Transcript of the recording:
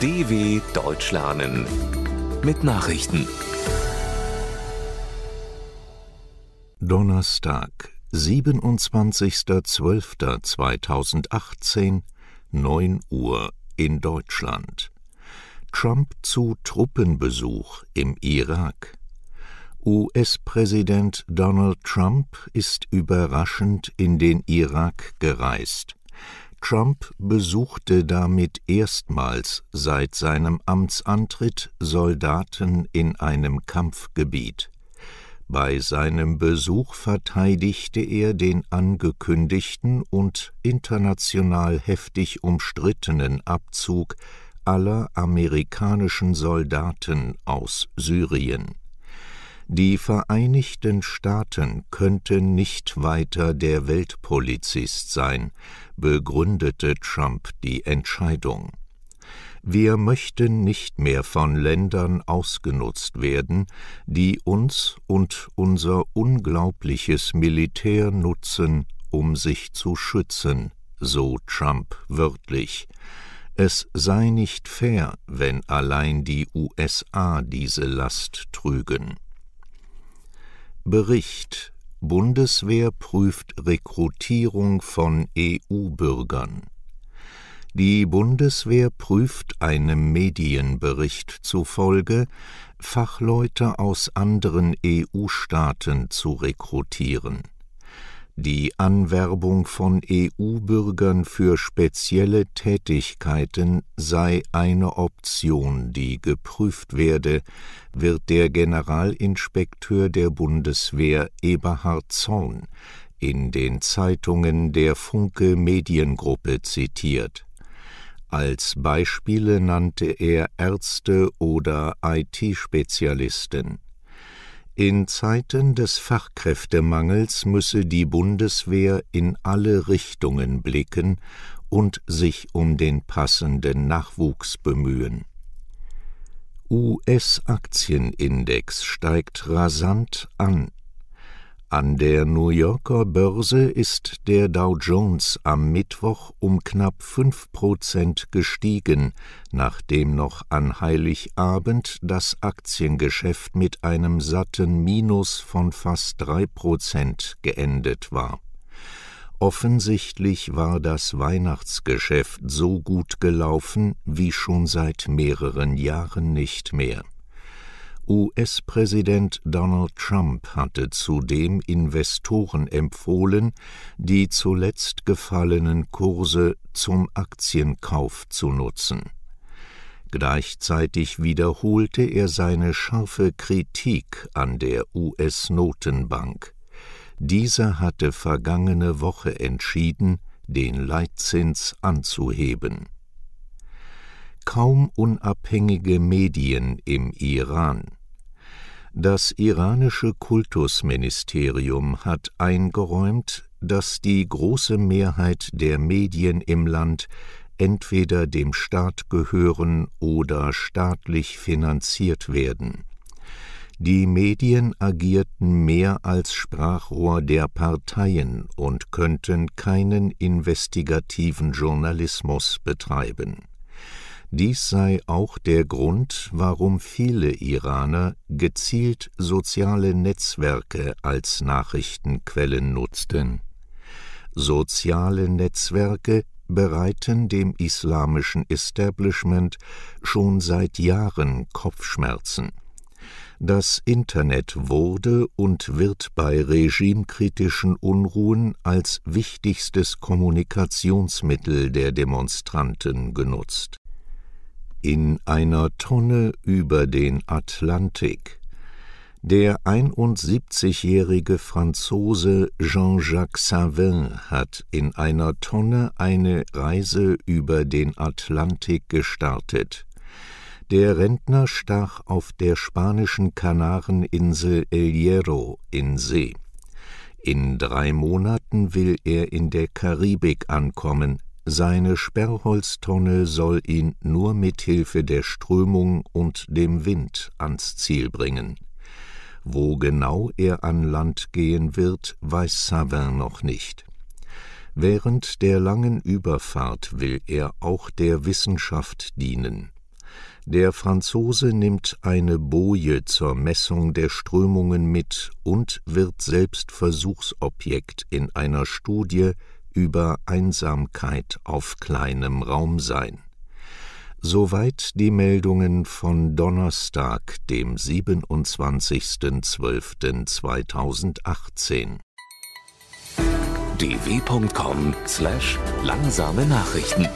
DW Deutsch lernen mit Nachrichten. Donnerstag, 27.12.2018, 9 Uhr in Deutschland. Trump zu Truppenbesuch im Irak. US-Präsident Donald Trump ist überraschend in den Irak gereist. Trump besuchte damit erstmals seit seinem Amtsantritt Soldaten in einem Kampfgebiet. Bei seinem Besuch verteidigte er den angekündigten und international heftig umstrittenen Abzug aller amerikanischen Soldaten aus Syrien die Vereinigten Staaten könnten nicht weiter der Weltpolizist sein, begründete Trump die Entscheidung. Wir möchten nicht mehr von Ländern ausgenutzt werden, die uns und unser unglaubliches Militär nutzen, um sich zu schützen, so Trump wörtlich. Es sei nicht fair, wenn allein die USA diese Last trügen. Bericht Bundeswehr prüft Rekrutierung von EU-Bürgern. Die Bundeswehr prüft einem Medienbericht zufolge, Fachleute aus anderen EU-Staaten zu rekrutieren die Anwerbung von EU-Bürgern für spezielle Tätigkeiten sei eine Option, die geprüft werde, wird der Generalinspekteur der Bundeswehr Eberhard Zorn in den Zeitungen der Funke Mediengruppe zitiert. Als Beispiele nannte er Ärzte oder IT-Spezialisten. In Zeiten des Fachkräftemangels müsse die Bundeswehr in alle Richtungen blicken und sich um den passenden Nachwuchs bemühen. US-Aktienindex steigt rasant an an der New Yorker Börse ist der Dow Jones am Mittwoch um knapp fünf Prozent gestiegen, nachdem noch an Heiligabend das Aktiengeschäft mit einem satten Minus von fast drei Prozent geendet war. Offensichtlich war das Weihnachtsgeschäft so gut gelaufen wie schon seit mehreren Jahren nicht mehr. US-Präsident Donald Trump hatte zudem Investoren empfohlen, die zuletzt gefallenen Kurse zum Aktienkauf zu nutzen. Gleichzeitig wiederholte er seine scharfe Kritik an der US-Notenbank. Diese hatte vergangene Woche entschieden, den Leitzins anzuheben. Kaum unabhängige Medien im Iran das iranische Kultusministerium hat eingeräumt, dass die große Mehrheit der Medien im Land entweder dem Staat gehören oder staatlich finanziert werden. Die Medien agierten mehr als Sprachrohr der Parteien und könnten keinen investigativen Journalismus betreiben dies sei auch der Grund, warum viele Iraner gezielt soziale Netzwerke als Nachrichtenquellen nutzten. Soziale Netzwerke bereiten dem islamischen Establishment schon seit Jahren Kopfschmerzen. Das Internet wurde und wird bei regimekritischen Unruhen als wichtigstes Kommunikationsmittel der Demonstranten genutzt in einer Tonne über den Atlantik. Der 71-jährige Franzose Jean-Jacques Savin hat in einer Tonne eine Reise über den Atlantik gestartet. Der Rentner stach auf der spanischen Kanareninsel El Hierro in See. In drei Monaten will er in der Karibik ankommen, seine Sperrholztonne soll ihn nur mit Hilfe der Strömung und dem Wind ans Ziel bringen. Wo genau er an Land gehen wird, weiß Savin noch nicht. Während der langen Überfahrt will er auch der Wissenschaft dienen. Der Franzose nimmt eine Boje zur Messung der Strömungen mit und wird selbst Versuchsobjekt in einer Studie über Einsamkeit auf kleinem Raum sein. Soweit die Meldungen von Donnerstag, dem 27.12.2018. dw.com/langsame Nachrichten